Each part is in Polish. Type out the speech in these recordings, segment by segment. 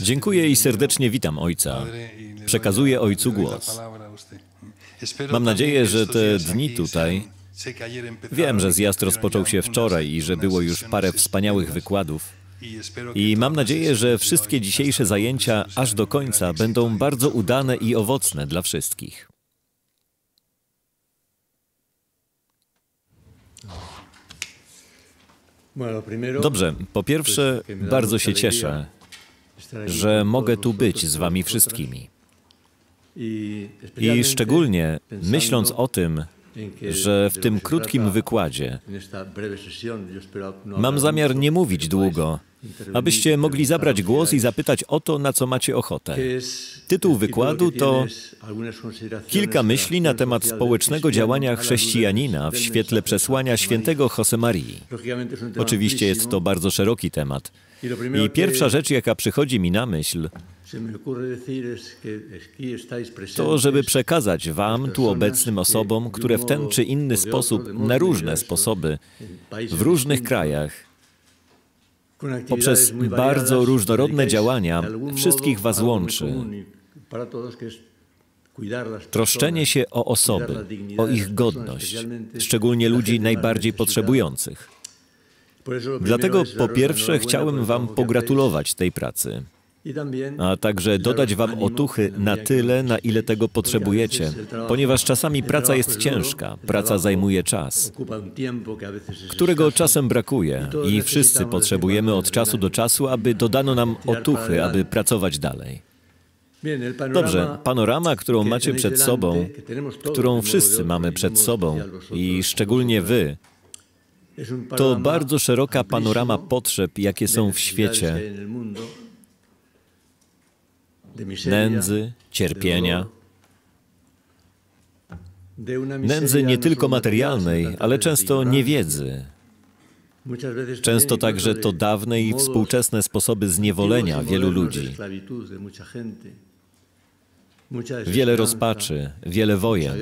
Dziękuję i serdecznie witam Ojca. Przekazuję Ojcu głos. Mam nadzieję, że te dni tutaj. Wiem, że zjazd rozpoczął się wczoraj i że było już parę wspaniałych wykładów. Y I mam nadzieję, że wszystkie y dzisiejsze zajęcia y aż do końca będą bardzo udane i owocne dla wszystkich. Dobrze, po pierwsze, bardzo się cieszę, że mogę tu być z Wami wszystkimi. I szczególnie myśląc o tym, że w tym krótkim wykładzie mam zamiar nie mówić długo, abyście mogli zabrać głos i zapytać o to, na co macie ochotę. Tytuł wykładu to Kilka myśli na temat społecznego działania chrześcijanina w świetle przesłania świętego Josemarii. Oczywiście jest to bardzo szeroki temat. I pierwsza rzecz, jaka przychodzi mi na myśl, to, żeby przekazać Wam, tu obecnym osobom, które w ten czy inny sposób, na różne sposoby, w różnych krajach, Poprzez bardzo różnorodne działania wszystkich Was łączy. Y Troszczenie się o osoby, o ich godność, szczególnie ludzi najbardziej potrzebujących. Dlatego po pierwsze chciałem Wam pogratulować tej pracy a także dodać Wam otuchy na tyle, na ile tego potrzebujecie, ponieważ czasami praca jest ciężka, praca zajmuje czas, którego czasem brakuje i wszyscy potrzebujemy od czasu do czasu, aby dodano nam otuchy, aby pracować dalej. Dobrze, panorama, którą macie przed sobą, którą wszyscy mamy przed sobą i szczególnie Wy, to bardzo szeroka panorama potrzeb, jakie są w świecie nędzy, cierpienia. Nędzy nie no tylko materialnej, ale często niewiedzy. Często także to dawne i współczesne sposoby zniewolenia y wielu ludzi. Wiele rozpaczy, wiele wojen.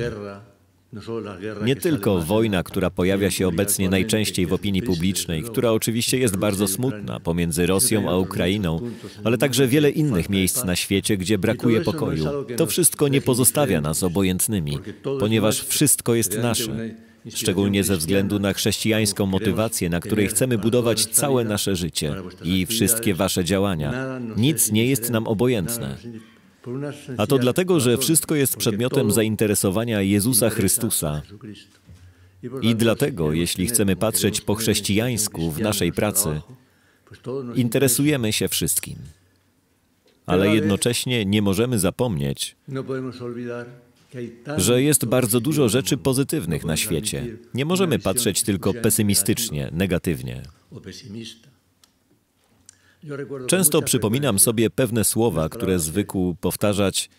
Nie tylko wojna, która pojawia się obecnie najczęściej w opinii publicznej, która oczywiście jest bardzo smutna pomiędzy Rosją a Ukrainą, ale także wiele innych miejsc na świecie, gdzie brakuje pokoju. To wszystko nie pozostawia nas obojętnymi, ponieważ wszystko jest nasze. Szczególnie ze względu na chrześcijańską motywację, na której chcemy budować całe nasze życie i wszystkie wasze działania. Nic nie jest nam obojętne. A to dlatego, że wszystko jest przedmiotem zainteresowania Jezusa Chrystusa. I dlatego, jeśli chcemy patrzeć po chrześcijańsku w naszej pracy, interesujemy się wszystkim. Ale jednocześnie nie możemy zapomnieć, no że jest bardzo dużo rzeczy no pozytywnych na świecie. Nie możemy patrzeć tylko pesymistycznie, negatywnie. Często przypominam sobie pewne słowa, które zwykł powtarzać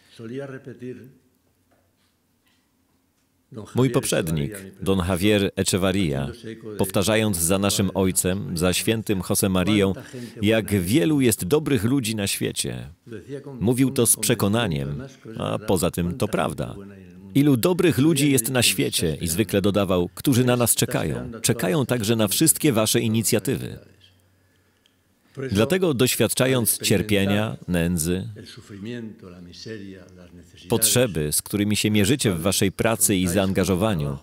Mój poprzednik, don Javier Echevarria, powtarzając za naszym ojcem, za świętym José Marią, jak wielu jest dobrych ludzi na świecie. Mówił to z przekonaniem, a poza tym to prawda. Ilu dobrych ludzi jest na świecie i zwykle dodawał, którzy na nas czekają. Czekają także na wszystkie wasze inicjatywy. Dlatego doświadczając cierpienia, nędzy, potrzeby, z którymi się mierzycie w waszej pracy i zaangażowaniu,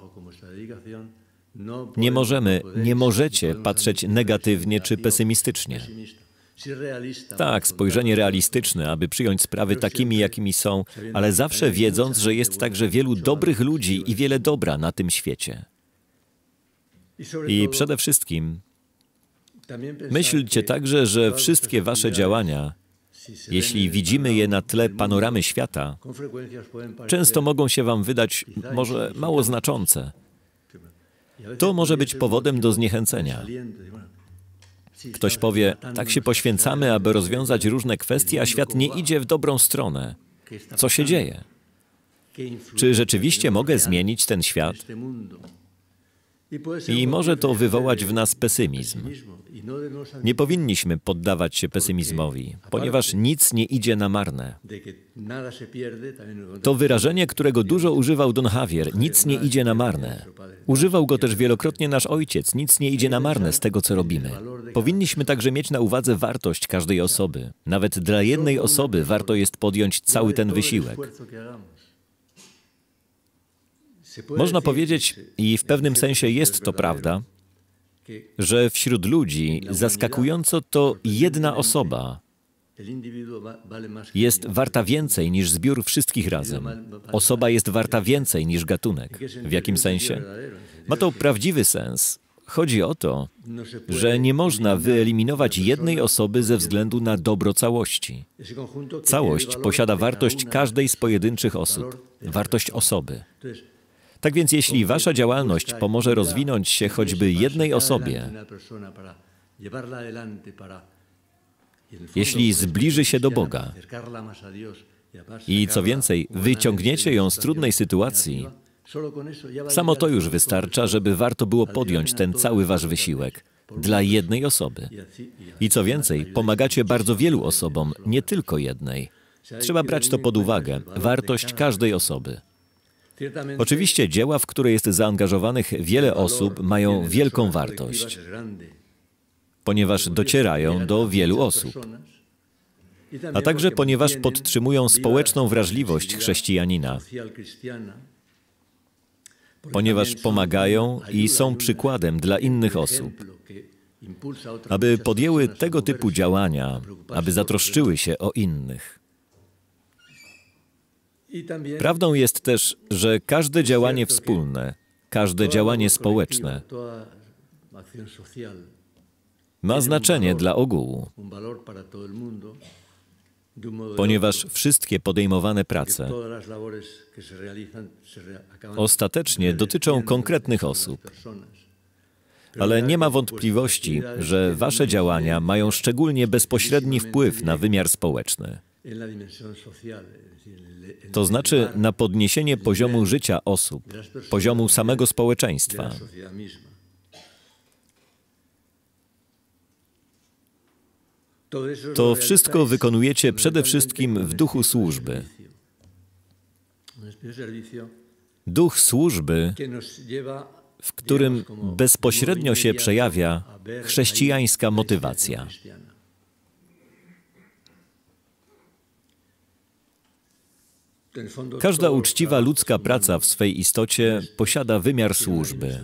nie możemy, nie możecie patrzeć negatywnie czy pesymistycznie. Tak, spojrzenie realistyczne, aby przyjąć sprawy takimi, jakimi są, ale zawsze wiedząc, że jest także wielu dobrych ludzi i wiele dobra na tym świecie. I przede wszystkim Myślcie także, że wszystkie wasze działania, jeśli widzimy je na tle panoramy świata, często mogą się wam wydać może mało znaczące. To może być powodem do zniechęcenia. Ktoś powie, tak się poświęcamy, aby rozwiązać różne kwestie, a świat nie idzie w dobrą stronę. Co się dzieje? Czy rzeczywiście mogę zmienić ten świat? I może to wywołać w nas pesymizm. Nie powinniśmy poddawać się pesymizmowi, ponieważ nic nie idzie na marne. To wyrażenie, którego dużo używał Don Javier, nic nie idzie na marne. Używał go też wielokrotnie nasz ojciec, nic nie idzie na marne z tego, co robimy. Powinniśmy także mieć na uwadze wartość każdej osoby. Nawet dla jednej osoby warto jest podjąć cały ten wysiłek. Można powiedzieć, i w pewnym sensie jest to prawda, że wśród ludzi zaskakująco to jedna osoba jest warta więcej niż zbiór wszystkich razem. Osoba jest warta więcej niż gatunek. W jakim sensie? Ma to prawdziwy sens. Chodzi o to, że nie można wyeliminować jednej osoby ze względu na dobro całości. Całość posiada wartość każdej z pojedynczych osób, wartość osoby. Tak więc jeśli wasza działalność pomoże rozwinąć się choćby jednej osobie, jeśli zbliży się do Boga i co więcej, wyciągniecie ją z trudnej sytuacji, samo to już wystarcza, żeby warto było podjąć ten cały wasz wysiłek dla jednej osoby. I co więcej, pomagacie bardzo wielu osobom, nie tylko jednej. Trzeba brać to pod uwagę, wartość każdej osoby. Oczywiście dzieła, w które jest zaangażowanych wiele osób, mają wielką wartość, ponieważ docierają do wielu osób, a także ponieważ podtrzymują społeczną wrażliwość chrześcijanina, ponieważ pomagają i są przykładem dla innych osób aby podjęły tego typu działania, aby zatroszczyły się o innych. Prawdą jest też, że każde działanie wspólne, każde działanie społeczne ma znaczenie dla ogółu, ponieważ wszystkie podejmowane prace ostatecznie dotyczą konkretnych osób. Ale nie ma wątpliwości, że Wasze działania mają szczególnie bezpośredni wpływ na wymiar społeczny. To znaczy na podniesienie poziomu życia osób, poziomu samego społeczeństwa. To wszystko wykonujecie przede wszystkim w duchu służby. Duch służby, w którym bezpośrednio się przejawia chrześcijańska motywacja. Każda uczciwa ludzka praca w swej istocie posiada wymiar służby.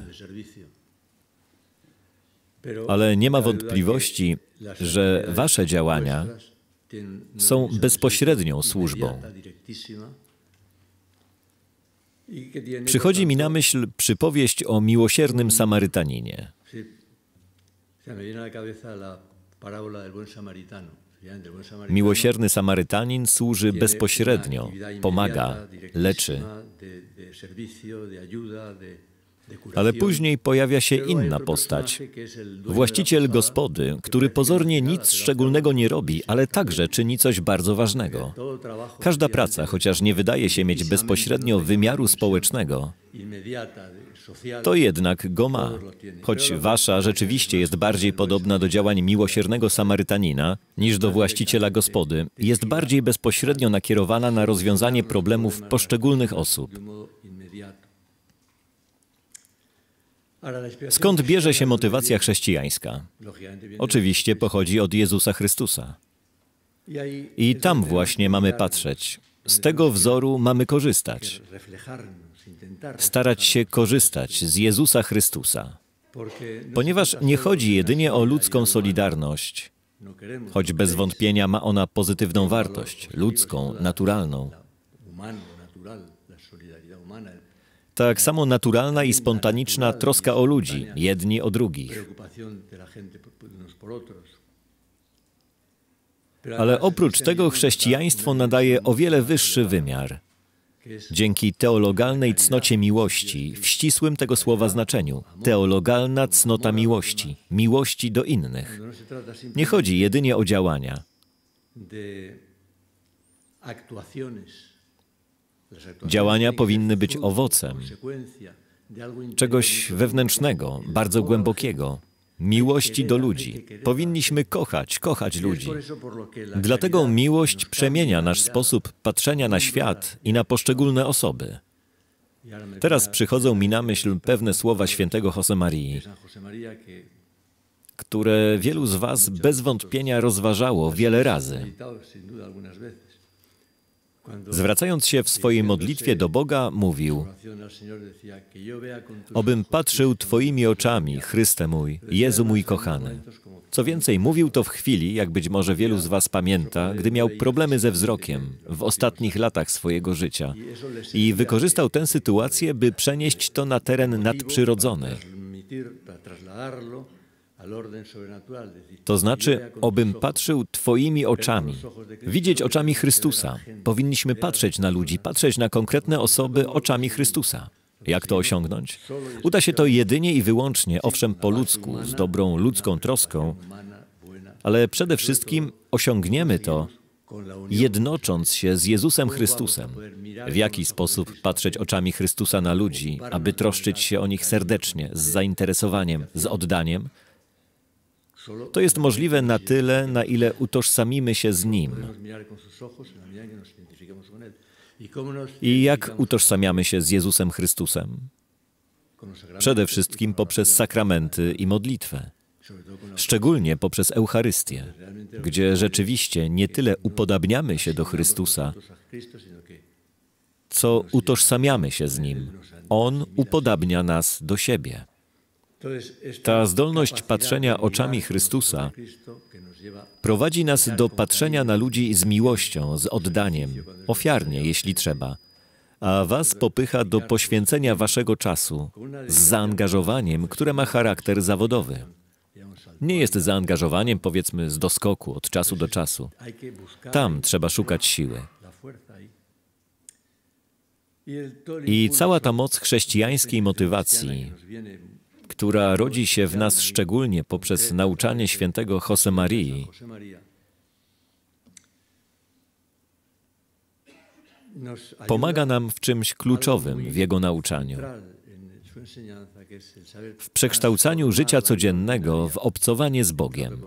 Ale nie ma wątpliwości, że wasze działania są bezpośrednią służbą. Przychodzi mi na myśl przypowieść o miłosiernym Samarytaninie. Miłosierny Samarytanin służy bezpośrednio, pomaga, leczy. Ale później pojawia się inna postać. Właściciel gospody, który pozornie nic szczególnego nie robi, ale także czyni coś bardzo ważnego. Każda praca, chociaż nie wydaje się mieć bezpośrednio wymiaru społecznego, to jednak go ma. Choć wasza rzeczywiście jest bardziej podobna do działań miłosiernego Samarytanina niż do właściciela gospody, jest bardziej bezpośrednio nakierowana na rozwiązanie problemów poszczególnych osób. Skąd bierze się motywacja chrześcijańska? Oczywiście pochodzi od Jezusa Chrystusa. I tam właśnie mamy patrzeć. Z tego wzoru mamy korzystać. Starać się korzystać z Jezusa Chrystusa. Ponieważ nie chodzi jedynie o ludzką solidarność, choć bez wątpienia ma ona pozytywną wartość, ludzką, naturalną. Tak samo naturalna i spontaniczna troska o ludzi, jedni o drugich. Ale oprócz tego chrześcijaństwo nadaje o wiele wyższy wymiar. Dzięki teologalnej cnocie miłości, w ścisłym tego słowa znaczeniu, teologalna cnota miłości, miłości do innych. No Nie chodzi jedynie o działania. Działania powinny być owocem czegoś wewnętrznego, bardzo głębokiego, miłości do ludzi. Powinniśmy kochać, kochać ludzi. Dlatego miłość przemienia nasz sposób patrzenia na świat i na poszczególne osoby. Teraz przychodzą mi na myśl pewne słowa świętego Josemarii, które wielu z Was bez wątpienia rozważało wiele razy. Zwracając się w swojej modlitwie do Boga, mówił: Obym patrzył Twoimi oczami, Chryste mój, Jezu mój kochany. Co więcej, mówił to w chwili, jak być może wielu z Was pamięta, gdy miał problemy ze wzrokiem w ostatnich latach swojego życia i wykorzystał tę sytuację, by przenieść to na teren nadprzyrodzony. To znaczy, obym patrzył Twoimi oczami. Widzieć y oczami Chrystusa. Powinniśmy patrzeć na ludzi, patrzeć na konkretne osoby oczami Chrystusa. Jak to osiągnąć? Uda się to jedynie i wyłącznie, owszem, po ludzku, z dobrą ludzką troską, ale przede wszystkim osiągniemy to, jednocząc się z Jezusem Chrystusem. Y w jaki sposób patrzeć oczami Chrystusa na ludzi, aby troszczyć się o nich serdecznie, z zainteresowaniem, z oddaniem? To jest możliwe na tyle, na ile utożsamimy się z Nim. I jak utożsamiamy się z Jezusem Chrystusem? Przede wszystkim poprzez sakramenty i modlitwę. Szczególnie poprzez Eucharystię, gdzie rzeczywiście nie tyle upodabniamy się do Chrystusa, co utożsamiamy się z Nim. On upodabnia nas do siebie. Ta zdolność patrzenia oczami Chrystusa prowadzi nas do patrzenia na ludzi z miłością, z oddaniem, ofiarnie, jeśli trzeba, a Was popycha do poświęcenia Waszego czasu z zaangażowaniem, które ma charakter zawodowy. Y Nie jest zaangażowaniem, powiedzmy, z doskoku, od czasu do czasu. Tam trzeba szukać siły. Y I cała ta moc chrześcijańskiej motywacji która rodzi się w nas szczególnie poprzez nauczanie świętego Marii. Pomaga nam w czymś kluczowym w jego nauczaniu. W przekształcaniu życia codziennego w obcowanie z Bogiem.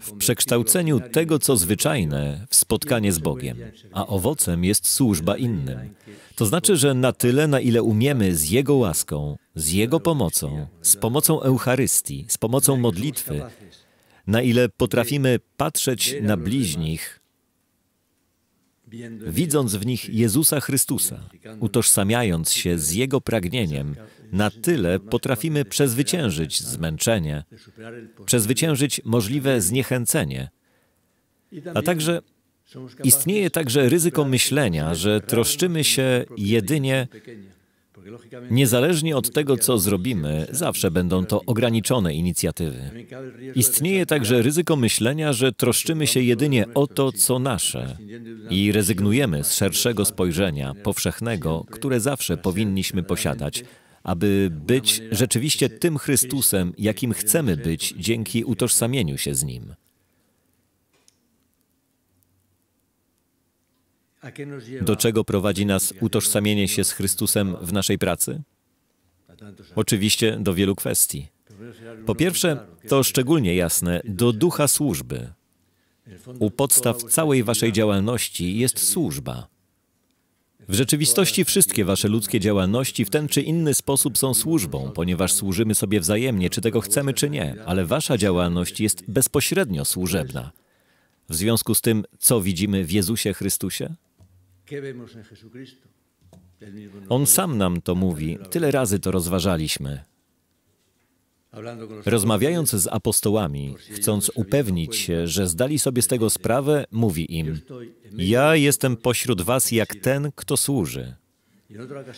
W przekształceniu tego, co zwyczajne, w spotkanie z Bogiem, a owocem jest służba innym. To znaczy, że na tyle, na ile umiemy z Jego łaską, z Jego pomocą, z pomocą Eucharystii, z pomocą modlitwy, na ile potrafimy patrzeć na bliźnich, widząc w nich Jezusa Chrystusa, utożsamiając się z Jego pragnieniem, na tyle potrafimy przezwyciężyć zmęczenie, przezwyciężyć możliwe zniechęcenie, a także Istnieje także ryzyko myślenia, że troszczymy się jedynie Niezależnie od tego, co zrobimy, zawsze będą to ograniczone inicjatywy. Istnieje także ryzyko myślenia, że troszczymy się jedynie o to, co nasze i rezygnujemy z szerszego spojrzenia, powszechnego, które zawsze powinniśmy posiadać, aby być rzeczywiście tym Chrystusem, jakim chcemy być dzięki utożsamieniu się z Nim. Do czego prowadzi nas utożsamienie się z Chrystusem w naszej pracy? Oczywiście do wielu kwestii. Po pierwsze, to szczególnie jasne, do ducha służby. U podstaw całej waszej działalności jest służba. W rzeczywistości wszystkie wasze ludzkie działalności w ten czy inny sposób są służbą, ponieważ służymy sobie wzajemnie, czy tego chcemy, czy nie, ale wasza działalność jest bezpośrednio służebna. W związku z tym, co widzimy w Jezusie Chrystusie? On sam nam to mówi, tyle razy to rozważaliśmy. Rozmawiając z apostołami, chcąc no upewnić się, że zdali sobie z tego sprawę, mówi im: Ja jestem pośród was jak ten, kto służy.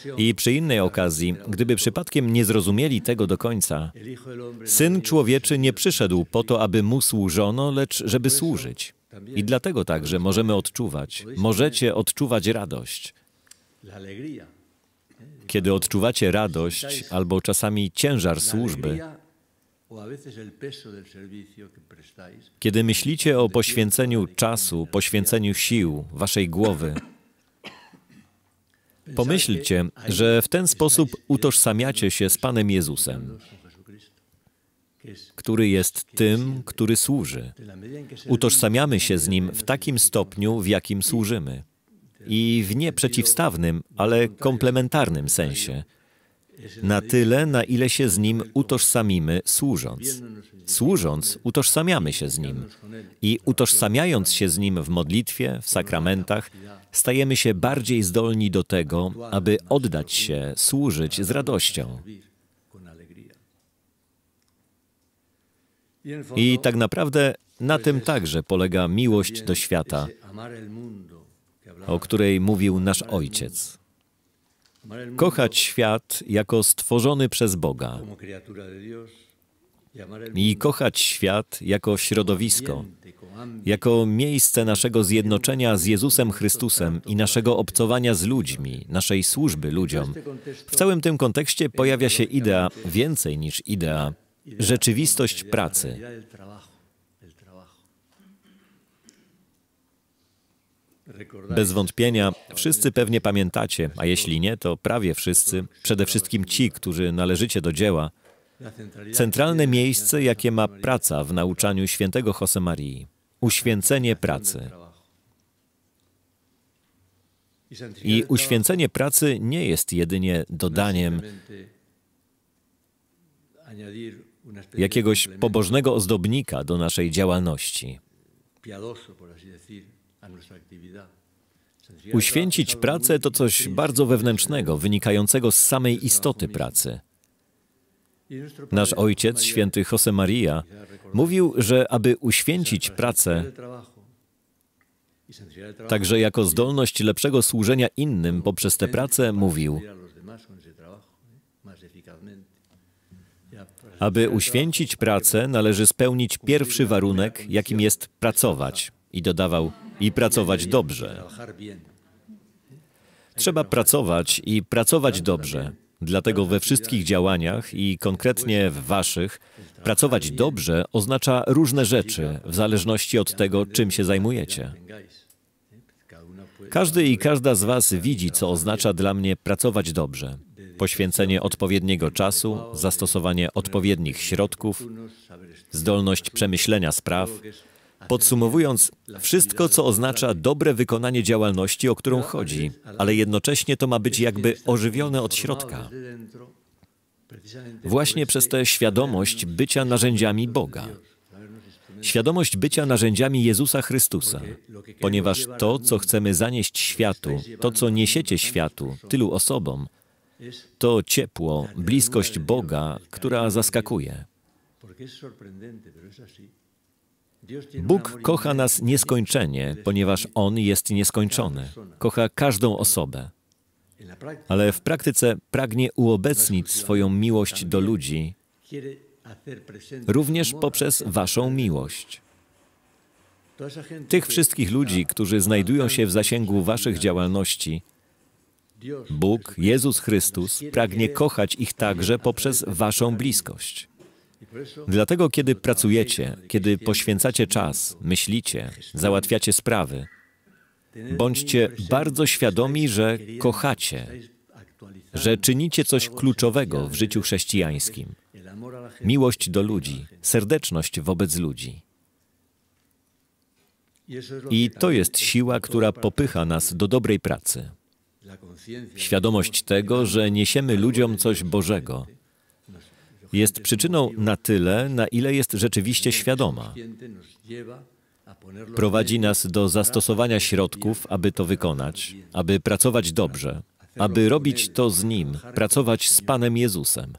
Y I przy innej okazji, gdyby przypadkiem nie zrozumieli tego do końca, no syn człowieczy nie przyszedł po to, aby mu służono, lecz żeby służyć. I dlatego także możemy odczuwać, możecie odczuwać radość. Kiedy odczuwacie radość albo czasami ciężar służby, kiedy myślicie o poświęceniu czasu, poświęceniu sił, waszej głowy, pomyślcie, że w ten sposób utożsamiacie się z Panem Jezusem który jest tym, który służy. Utożsamiamy się z nim w takim stopniu, w jakim służymy. I w nie przeciwstawnym, ale komplementarnym sensie. Na tyle, na ile się z nim utożsamimy służąc. Służąc, utożsamiamy się z nim. I utożsamiając się z nim w modlitwie, w sakramentach, stajemy się bardziej zdolni do tego, aby oddać się, służyć z radością. I tak naprawdę na tym także polega miłość do świata, o której mówił nasz Ojciec. Kochać świat jako stworzony przez Boga i kochać świat jako środowisko, jako miejsce naszego zjednoczenia z Jezusem Chrystusem i naszego obcowania z ludźmi, naszej służby ludziom. W całym tym kontekście pojawia się idea, więcej niż idea, rzeczywistość pracy. Bez wątpienia, wszyscy pewnie pamiętacie, a jeśli nie, to prawie wszyscy, przede wszystkim ci, którzy należycie do dzieła, centralne miejsce, jakie ma praca w nauczaniu świętego Marii, uświęcenie pracy. I uświęcenie pracy nie jest jedynie dodaniem jakiegoś pobożnego ozdobnika do naszej działalności. Uświęcić pracę to coś bardzo wewnętrznego, wynikającego z samej istoty pracy. Nasz ojciec, święty Jose Maria, mówił, że aby uświęcić pracę, także jako zdolność lepszego służenia innym poprzez tę pracę, mówił, aby uświęcić pracę, należy spełnić pierwszy warunek, jakim jest pracować. I dodawał, i pracować dobrze. Trzeba pracować i pracować dobrze. Dlatego we wszystkich działaniach i konkretnie w waszych, pracować dobrze oznacza różne rzeczy w zależności od tego, czym się zajmujecie. Każdy i każda z was widzi, co oznacza dla mnie pracować dobrze poświęcenie odpowiedniego czasu, zastosowanie odpowiednich środków, zdolność przemyślenia spraw. Podsumowując, wszystko, co oznacza dobre wykonanie działalności, o którą chodzi, ale jednocześnie to ma być jakby ożywione od środka. Właśnie przez tę świadomość bycia narzędziami Boga. Świadomość bycia narzędziami Jezusa Chrystusa, ponieważ to, co chcemy zanieść światu, to, co niesiecie światu, tylu osobom, to ciepło, bliskość Boga, która zaskakuje. Bóg kocha nas nieskończenie, ponieważ On jest nieskończony. Kocha każdą osobę. Ale w praktyce pragnie uobecnić swoją miłość do ludzi również poprzez Waszą miłość. Tych wszystkich ludzi, którzy znajdują się w zasięgu Waszych działalności, Bóg, Jezus Chrystus, pragnie kochać ich także poprzez Waszą bliskość. Dlatego, kiedy pracujecie, kiedy poświęcacie czas, myślicie, załatwiacie sprawy, bądźcie bardzo świadomi, że kochacie, że czynicie coś kluczowego w życiu chrześcijańskim. Miłość do ludzi, serdeczność wobec ludzi. I to jest siła, która popycha nas do dobrej pracy. Świadomość tego, że niesiemy ludziom coś Bożego, jest przyczyną na tyle, na ile jest rzeczywiście świadoma. Prowadzi nas do zastosowania środków, aby to wykonać, aby pracować dobrze, aby robić to z Nim, pracować z Panem Jezusem.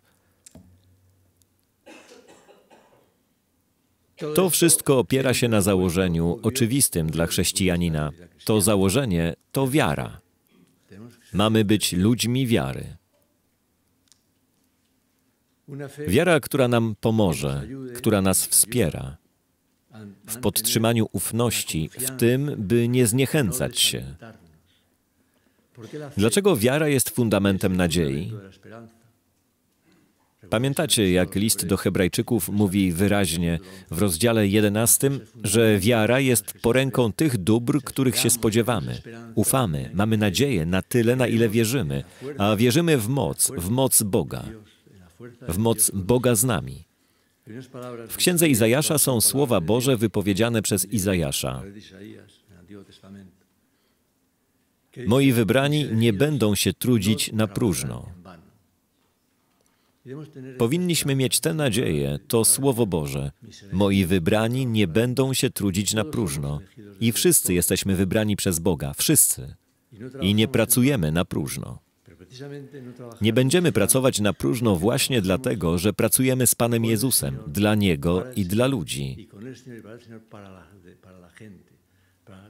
To wszystko opiera się na założeniu oczywistym dla chrześcijanina. To założenie to wiara. Mamy być ludźmi wiary. Wiara, która nam pomoże, która nas wspiera w podtrzymaniu ufności, w tym, by nie zniechęcać się. Dlaczego wiara jest fundamentem nadziei? Pamiętacie, jak list do Hebrajczyków mówi wyraźnie w rozdziale 11, że wiara jest poręką tych dóbr, których się spodziewamy. Ufamy, mamy nadzieję na tyle, na ile wierzymy, a wierzymy w moc, w moc Boga, w moc Boga z nami. W księdze Izajasza są słowa Boże wypowiedziane przez Izajasza. Moi wybrani nie będą się trudzić na próżno. Powinniśmy mieć tę nadzieję, to Słowo Boże. Moi wybrani nie będą się trudzić na próżno. I wszyscy jesteśmy wybrani przez Boga, wszyscy. I nie pracujemy na próżno. Nie będziemy pracować na próżno właśnie dlatego, że pracujemy z Panem Jezusem, dla Niego i dla ludzi,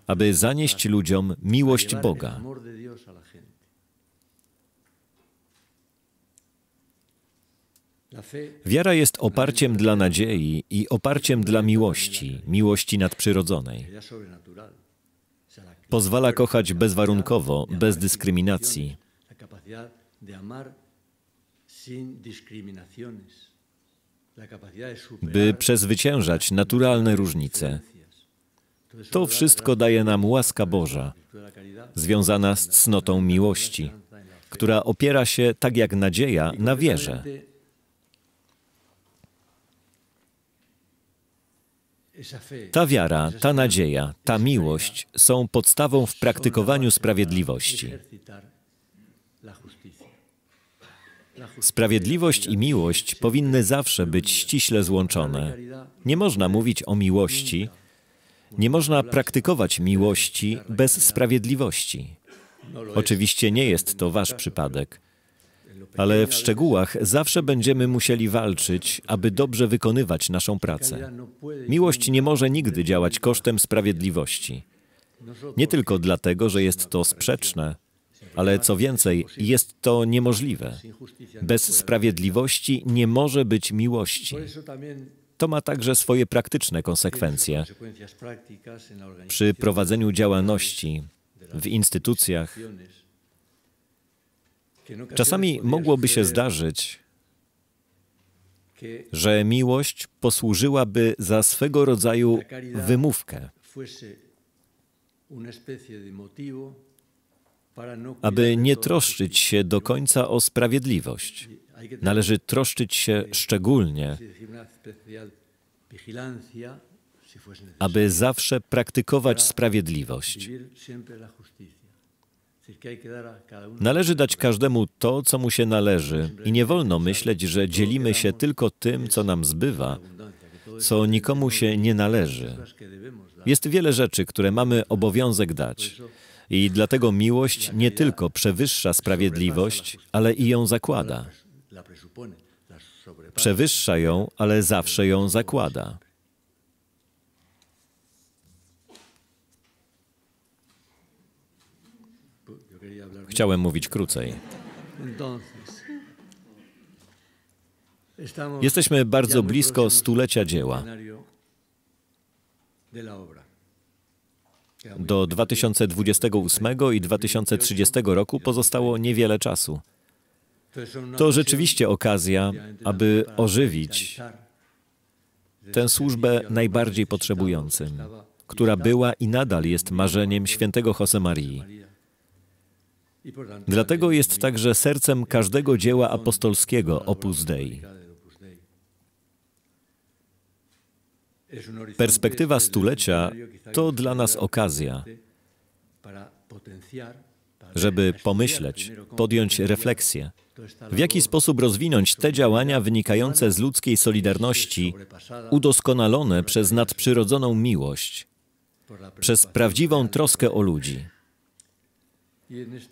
aby zanieść ludziom miłość Boga, Wiara jest oparciem dla nadziei i oparciem dla miłości, miłości nadprzyrodzonej. Pozwala kochać bezwarunkowo, bez dyskryminacji. By przezwyciężać naturalne różnice. To wszystko daje nam łaska Boża, związana z cnotą miłości, która opiera się, tak jak nadzieja, na wierze. Ta wiara, ta nadzieja, ta miłość są podstawą w praktykowaniu sprawiedliwości. Sprawiedliwość i miłość powinny zawsze być ściśle złączone. Nie można mówić o miłości, nie można praktykować miłości bez sprawiedliwości. Oczywiście nie jest to wasz przypadek ale w szczegółach zawsze będziemy musieli walczyć, aby dobrze wykonywać naszą pracę. Miłość nie może nigdy działać kosztem sprawiedliwości. Nie tylko dlatego, że jest to sprzeczne, ale co więcej, jest to niemożliwe. Bez sprawiedliwości nie może być miłości. To ma także swoje praktyczne konsekwencje. Przy prowadzeniu działalności w instytucjach, Czasami mogłoby się zdarzyć, że miłość posłużyłaby za swego rodzaju wymówkę, aby nie troszczyć się do końca o sprawiedliwość. Należy troszczyć się szczególnie, aby zawsze praktykować sprawiedliwość Należy dać każdemu to, co mu się należy, i nie wolno myśleć, że dzielimy się tylko tym, co nam zbywa, co nikomu się nie należy. Jest wiele rzeczy, które mamy obowiązek dać. I dlatego miłość nie tylko przewyższa sprawiedliwość, ale i ją zakłada. Przewyższa ją, ale zawsze ją zakłada. Chciałem mówić krócej. Jesteśmy bardzo blisko stulecia dzieła. Do 2028 i 2030 roku pozostało niewiele czasu. To rzeczywiście okazja, aby ożywić tę służbę najbardziej potrzebującym, która była i nadal jest marzeniem świętego Josemarii. Dlatego jest także sercem każdego dzieła apostolskiego Opus Dei. Perspektywa stulecia to dla nas okazja, żeby pomyśleć, podjąć refleksję, w jaki sposób rozwinąć te działania wynikające z ludzkiej solidarności, udoskonalone przez nadprzyrodzoną miłość, przez prawdziwą troskę o ludzi.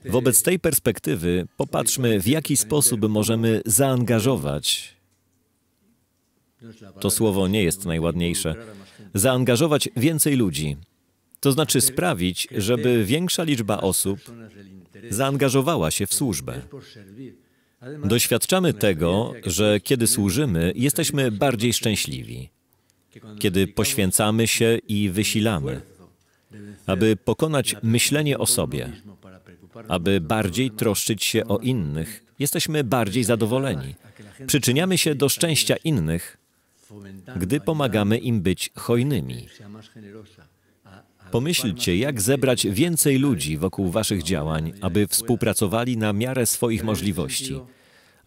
Wobec tej perspektywy popatrzmy, w jaki sposób możemy zaangażować to słowo nie jest najładniejsze zaangażować więcej ludzi. To znaczy sprawić, żeby większa liczba osób zaangażowała się w służbę. Doświadczamy tego, że kiedy służymy, jesteśmy bardziej szczęśliwi, kiedy poświęcamy się i wysilamy, aby pokonać myślenie o sobie, aby bardziej troszczyć się o innych. Jesteśmy bardziej zadowoleni. Przyczyniamy się do szczęścia innych, gdy pomagamy im być hojnymi. Pomyślcie, jak zebrać więcej ludzi wokół Waszych działań, aby współpracowali na miarę swoich możliwości.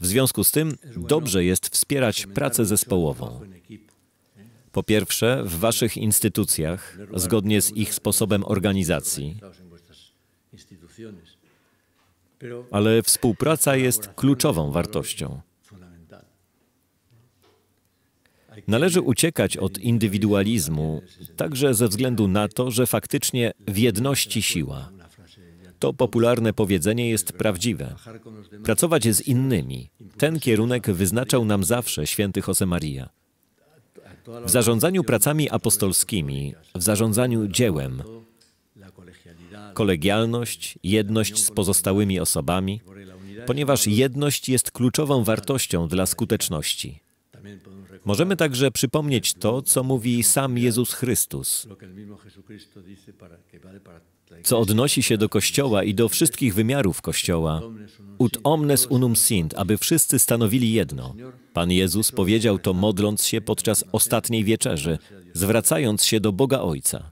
W związku z tym dobrze jest wspierać pracę zespołową. Po pierwsze, w Waszych instytucjach, zgodnie z ich sposobem organizacji, ale współpraca jest kluczową wartością. Należy uciekać od indywidualizmu, także ze względu na to, że faktycznie w jedności siła. To popularne powiedzenie jest prawdziwe. Pracować z innymi. Ten kierunek wyznaczał nam zawsze święty Josemaria. W zarządzaniu pracami apostolskimi, w zarządzaniu dziełem, kolegialność, jedność z pozostałymi osobami, ponieważ jedność jest kluczową wartością dla skuteczności. Możemy także przypomnieć to, co mówi sam Jezus Chrystus, co odnosi się do Kościoła i do wszystkich wymiarów Kościoła. Ut omnes unum sint, aby wszyscy stanowili jedno. Pan Jezus powiedział to modląc się podczas ostatniej wieczerzy, zwracając się do Boga Ojca.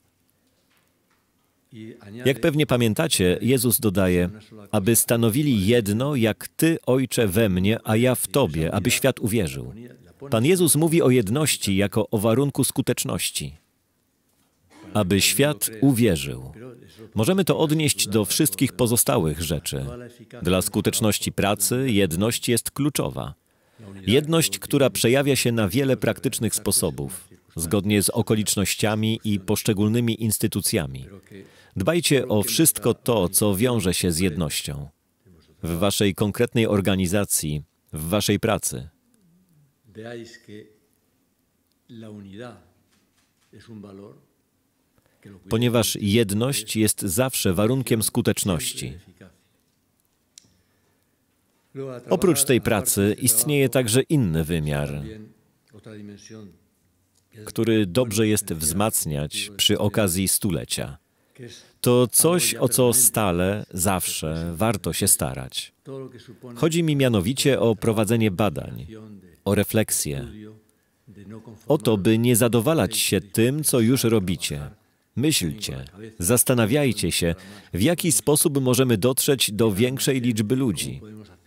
Jak pewnie pamiętacie, Jezus dodaje, aby stanowili jedno, jak Ty, Ojcze, we mnie, a ja w Tobie, aby świat uwierzył. Pan Jezus mówi o jedności jako o warunku skuteczności, aby świat uwierzył. Możemy to odnieść do wszystkich pozostałych rzeczy. Dla skuteczności pracy jedność jest kluczowa. Jedność, która przejawia się na wiele praktycznych sposobów, zgodnie z okolicznościami i poszczególnymi instytucjami. Dbajcie o wszystko to, co wiąże się z jednością w waszej konkretnej organizacji, w waszej pracy. Ponieważ jedność jest zawsze warunkiem skuteczności. Oprócz tej pracy istnieje także inny wymiar, który dobrze jest wzmacniać przy okazji stulecia to coś, o co stale, zawsze warto się starać. Chodzi mi mianowicie o prowadzenie badań, o refleksję, o to, by nie zadowalać się tym, co już robicie. Myślcie, zastanawiajcie się, w jaki sposób możemy dotrzeć do większej liczby ludzi,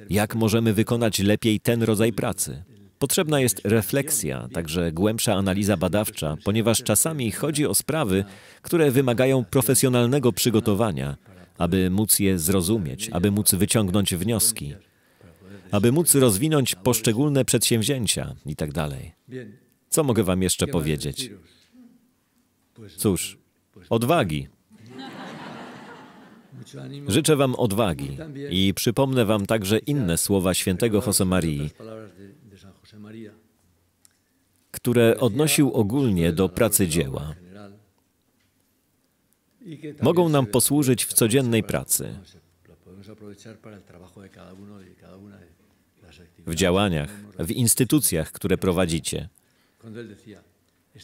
jak możemy wykonać lepiej ten rodzaj pracy. Potrzebna jest refleksja, także głębsza analiza badawcza, ponieważ czasami chodzi o sprawy, które wymagają profesjonalnego przygotowania, aby móc je zrozumieć, aby móc wyciągnąć wnioski, aby móc rozwinąć poszczególne przedsięwzięcia itd. Tak Co mogę Wam jeszcze powiedzieć? Cóż, odwagi. Życzę Wam odwagi i przypomnę Wam także inne słowa świętego Josemarii które odnosił ogólnie do pracy dzieła. Mogą nam posłużyć w codziennej pracy, w działaniach, w instytucjach, które prowadzicie.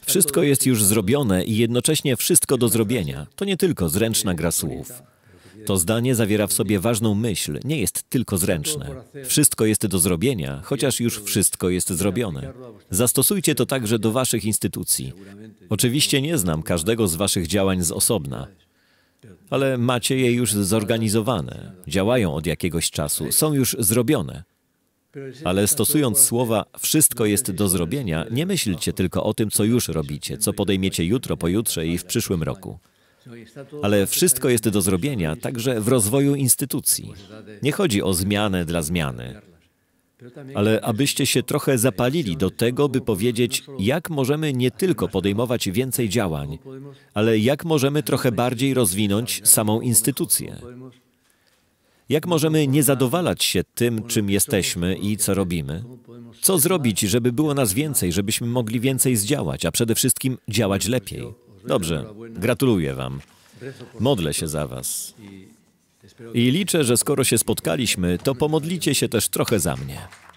Wszystko jest już zrobione i jednocześnie wszystko do zrobienia. To nie tylko zręczna gra słów. To zdanie zawiera w sobie ważną myśl, nie jest tylko zręczne. Wszystko jest do zrobienia, chociaż już wszystko jest zrobione. Zastosujcie to także do waszych instytucji. Oczywiście nie znam każdego z waszych działań z osobna, ale macie je już zorganizowane, działają od jakiegoś czasu, są już zrobione. Ale stosując słowa wszystko jest do zrobienia, nie myślcie tylko o tym, co już robicie, co podejmiecie jutro, pojutrze i w przyszłym roku. Ale wszystko jest do zrobienia także w rozwoju instytucji. Nie chodzi o zmianę dla zmiany, ale abyście się trochę zapalili do tego, by powiedzieć, jak możemy nie tylko podejmować więcej działań, ale jak możemy trochę bardziej rozwinąć samą instytucję. Jak możemy nie zadowalać się tym, czym jesteśmy i co robimy? Co zrobić, żeby było nas więcej, żebyśmy mogli więcej zdziałać, a przede wszystkim działać lepiej? Dobrze, gratuluję Wam. Modlę się za Was. I liczę, że skoro się spotkaliśmy, to pomodlicie się też trochę za mnie.